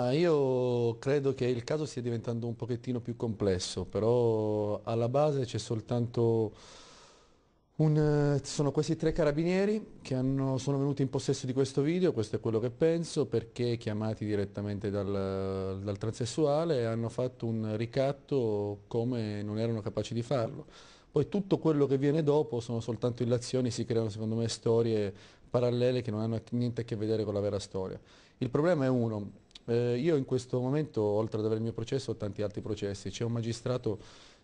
Ah, io credo che il caso stia diventando un pochettino più complesso, però alla base c'è soltanto un, sono questi tre carabinieri che hanno, sono venuti in possesso di questo video, questo è quello che penso, perché chiamati direttamente dal, dal transessuale hanno fatto un ricatto come non erano capaci di farlo. Poi tutto quello che viene dopo sono soltanto illazioni, si creano secondo me storie parallele che non hanno niente a che vedere con la vera storia. Il problema è uno, eh, io in questo momento, oltre ad avere il mio processo, ho tanti altri processi. C'è un magistrato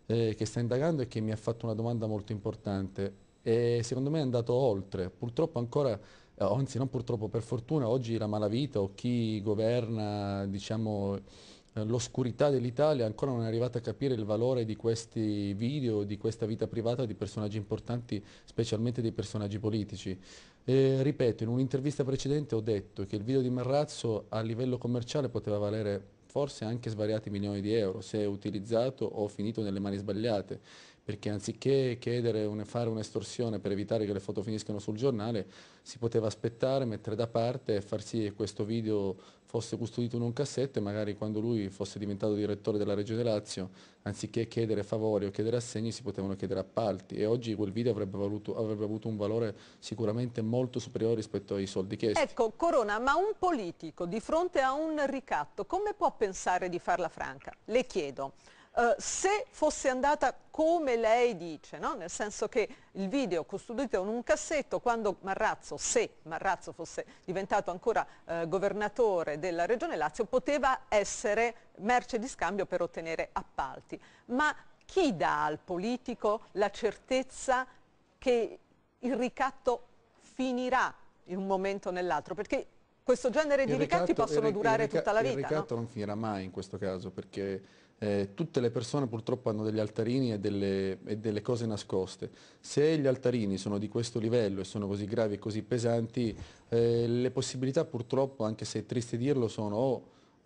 eh, che sta indagando e che mi ha fatto una domanda molto importante e secondo me è andato oltre. Purtroppo ancora, eh, anzi non purtroppo, per fortuna oggi la malavita o chi governa, diciamo eh, l'oscurità dell'Italia ancora non è arrivata a capire il valore di questi video, di questa vita privata di personaggi importanti, specialmente dei personaggi politici. E, ripeto, in un'intervista precedente ho detto che il video di Marrazzo a livello commerciale poteva valere forse anche svariati milioni di euro se utilizzato o finito nelle mani sbagliate perché anziché chiedere un, fare un'estorsione per evitare che le foto finiscano sul giornale, si poteva aspettare, mettere da parte e far sì che questo video fosse custodito in un cassetto e magari quando lui fosse diventato direttore della Regione Lazio, anziché chiedere favori o chiedere assegni, si potevano chiedere appalti e oggi quel video avrebbe, valuto, avrebbe avuto un valore sicuramente molto superiore rispetto ai soldi chiesti. Ecco, Corona, ma un politico di fronte a un ricatto come può pensare di farla franca? Le chiedo. Eh, se fosse andata come lei dice, no? nel senso che il video costruito in un cassetto, quando Marrazzo, se Marrazzo fosse diventato ancora eh, governatore della Regione Lazio, poteva essere merce di scambio per ottenere appalti. Ma chi dà al politico la certezza che il ricatto finirà in un momento o nell'altro? Perché questo genere di ricatto, ricatti possono durare tutta la vita. Il ricatto no? non finirà mai in questo caso perché eh, tutte le persone purtroppo hanno degli altarini e delle, e delle, cose nascoste. Se gli altarini sono di questo livello e sono così gravi e così pesanti, eh, le possibilità purtroppo, anche se è triste dirlo, sono o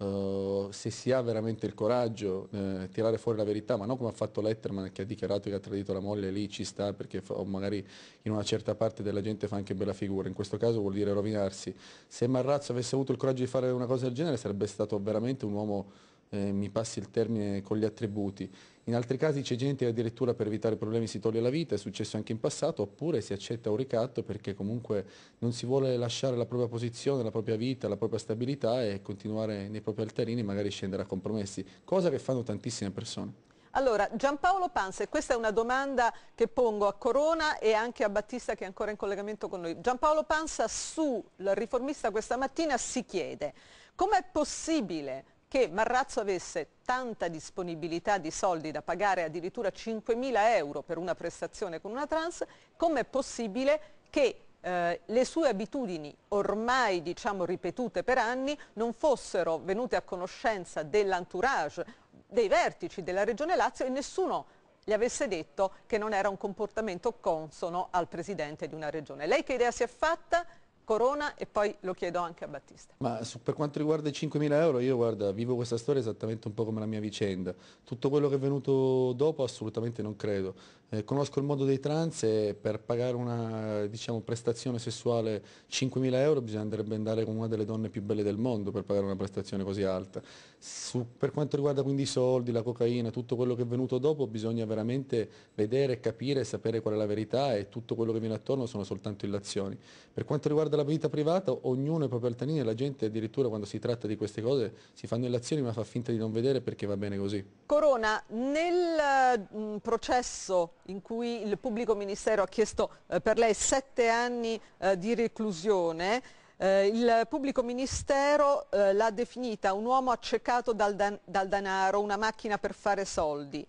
oh, eh, se si ha veramente il coraggio eh, tirare fuori la verità, ma non come ha fatto Letterman che ha dichiarato che ha tradito la moglie, lì ci sta perché fa, magari in una certa parte della gente fa anche bella figura, in questo caso vuol dire rovinarsi. Se Marrazzo avesse avuto il coraggio di fare una cosa del genere sarebbe stato veramente un uomo eh, mi passi il termine con gli attributi. In altri casi c'è gente che addirittura per evitare problemi si toglie la vita, è successo anche in passato, oppure si accetta un ricatto perché comunque non si vuole lasciare la propria posizione, la propria vita, la propria stabilità e continuare nei propri altarini e magari scendere a compromessi, cosa che fanno tantissime persone. Allora, Giampaolo Panse, questa è una domanda che pongo a Corona e anche a Battista che è ancora in collegamento con noi. Giampaolo Pansa sul riformista questa mattina si chiede com'è possibile che Marrazzo avesse tanta disponibilità di soldi da pagare addirittura 5.000 euro per una prestazione con una trans, com'è possibile che eh, le sue abitudini ormai diciamo, ripetute per anni non fossero venute a conoscenza dell'entourage, dei vertici della Regione Lazio e nessuno gli avesse detto che non era un comportamento consono al Presidente di una Regione. Lei che idea si è fatta? Corona e poi lo chiedo anche a Battista. Ma su, per quanto riguarda i 5.000 euro, io guarda, vivo questa storia esattamente un po' come la mia vicenda. Tutto quello che è venuto dopo assolutamente non credo. Eh, conosco il modo dei trans e per pagare una diciamo, prestazione sessuale 5.000 euro bisognerebbe andare con una delle donne più belle del mondo per pagare una prestazione così alta. Su, per quanto riguarda quindi i soldi, la cocaina, tutto quello che è venuto dopo bisogna veramente vedere, capire, sapere qual è la verità e tutto quello che viene attorno sono soltanto illazioni. Per quanto riguarda della vita privata, ognuno è proprio altanino e la gente addirittura quando si tratta di queste cose si fanno illazioni ma fa finta di non vedere perché va bene così. Corona, nel mm, processo in cui il pubblico ministero ha chiesto eh, per lei sette anni eh, di reclusione, eh, il pubblico ministero eh, l'ha definita un uomo accecato dal, dan dal, danaro, una macchina per fare soldi.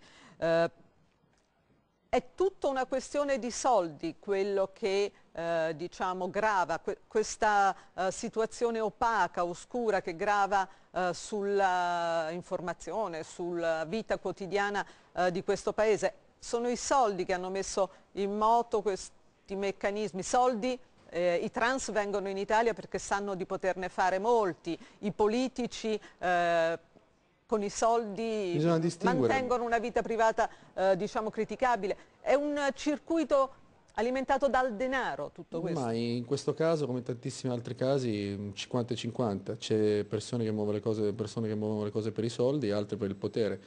È tutta una questione di soldi quello che eh, diciamo, grava, que questa eh, situazione opaca, oscura che grava eh, sulla informazione, sulla vita quotidiana eh, di questo Paese. Sono i soldi che hanno messo in moto questi meccanismi, soldi eh, I trans vengono in Italia perché sanno di poterne fare molti, i politici eh, con i soldi mantengono una vita privata eh, diciamo criticabile. È un circuito alimentato dal denaro tutto questo? Ma in questo caso, come in tantissimi altri casi, 50 mm, e 50. C'è persone, persone che muovono le cose per i soldi e altre per il potere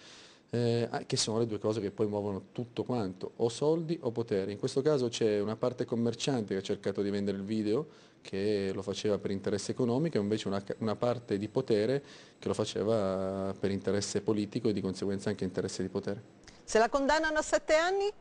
eh, ah, che sono le due cose che poi muovono tutto quanto, o soldi o potere. In questo caso c'è una parte commerciante che ha cercato di vendere il video, che lo faceva per interesse economico, e invece una, una parte di potere che lo faceva per interesse politico e di conseguenza anche interesse di potere. Se la condannano a sette anni?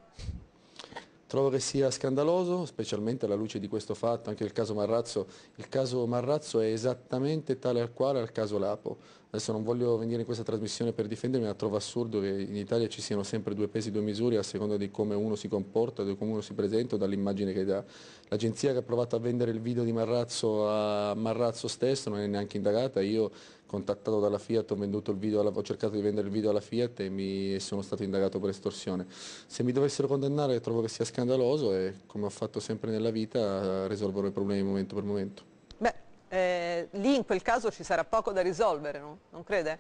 Trovo che sia scandaloso, specialmente alla luce di questo fatto, anche il caso Marrazzo. Il caso Marrazzo è esattamente tale al quale al caso Lapo. Adesso non voglio venire in questa trasmissione per difendermi, ma trovo assurdo che in Italia ci siano sempre due pesi e due misure a seconda di come uno si comporta, di come uno si presenta o dall'immagine che dà. L'agenzia che ha provato a vendere il video di Marrazzo a Marrazzo stesso non è neanche indagata. Io contattato dalla Fiat, ho, video, ho, cercato di vendere il video alla Fiat e mi sono stato indagato per estorsione. Se mi dovessero condannare trovo che sia scandaloso e come ho fatto sempre nella vita risolverò i problemi momento per momento. Beh, eh, lì in quel caso ci sarà poco da risolvere, no? non crede?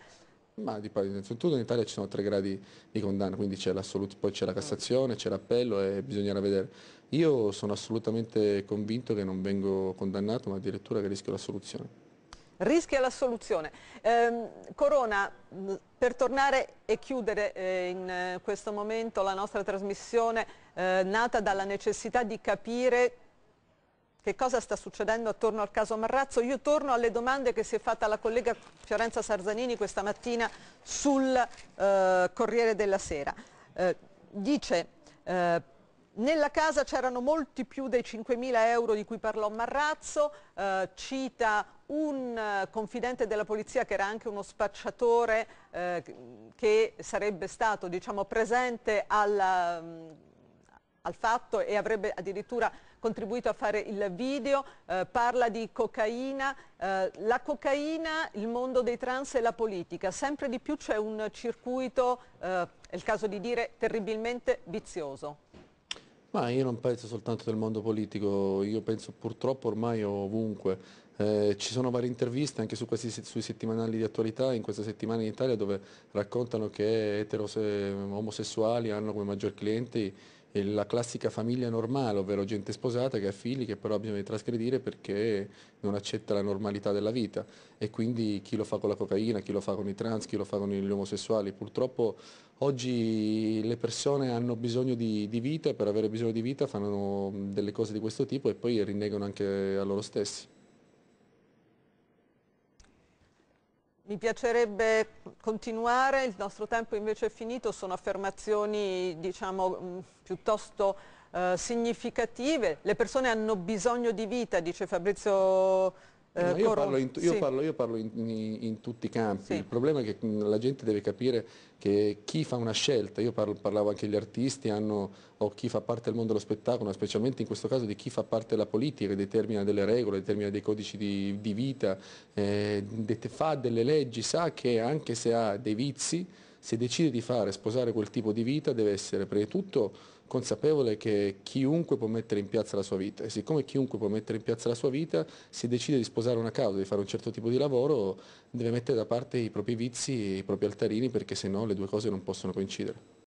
Ma di pari, innanzitutto in Italia ci sono tre gradi di condanna, quindi c'è l'assoluto, poi c'è la Cassazione, c'è l'appello e bisognerà vedere. Io sono assolutamente convinto che non vengo condannato, ma addirittura che rischio l'assoluzione rischi alla soluzione. Eh, corona, mm, per tornare e chiudere eh, in eh, questo momento la nostra trasmissione eh, nata dalla necessità di capire che cosa sta succedendo attorno al caso Marrazzo. Io torno alle domande che si è fatta la collega Fiorenza Sarzanini questa mattina sul eh, Corriere della Sera. Eh, dice, eh, nella casa c'erano molti più dei 5.000 euro di cui parlò Marrazzo, eh, cita un eh, confidente della polizia che era anche uno spacciatore eh, che sarebbe stato diciamo, presente alla, mm, al fatto e avrebbe addirittura contribuito a fare il video, eh, parla di cocaina, eh, la cocaina, il mondo dei trans e la politica. Sempre di più c'è un circuito, eh, è il caso di dire, terribilmente vizioso. Ma io non penso soltanto del mondo politico, io penso purtroppo ormai ovunque. Eh, ci sono varie interviste anche su questi, sui settimanali di attualità in questa settimana in Italia dove raccontano che eh, omosessuali hanno come maggior clienti è la classica famiglia normale, ovvero gente sposata che ha figli che però bisogna trasgredire perché non accetta la normalità della vita e quindi chi lo fa con la cocaina, chi lo fa con i trans, chi lo fa con gli omosessuali, purtroppo oggi le persone hanno bisogno di, di vita e per avere bisogno di vita fanno delle cose di questo tipo e poi rinnegano anche a loro stessi. Mi piacerebbe continuare, il nostro tempo invece è finito, sono affermazioni diciamo, mm, piuttosto eh, significative. Le persone hanno bisogno di vita, dice Fabrizio eh, no, io, parlo in, io, sì. parlo, io, parlo in, in tutti i campi, sì. il problema è che mm, la gente deve capire che chi fa una scelta, io parlo, parlavo anche degli artisti hanno, o chi fa parte del mondo dello spettacolo, specialmente in questo caso di chi fa parte della politica, che determina delle regole, determina dei codici di, di vita, eh, fa delle leggi, sa che anche se ha dei vizi, se decide di fare, sposare quel tipo di vita, deve essere prima di tutto consapevole che chiunque può mettere in piazza la sua vita e siccome chiunque può mettere in piazza la sua vita, se decide di sposare una causa, di fare un certo tipo di lavoro, deve mettere da parte i propri vizi e i propri altarini perché sennò le due cose non possono coincidere.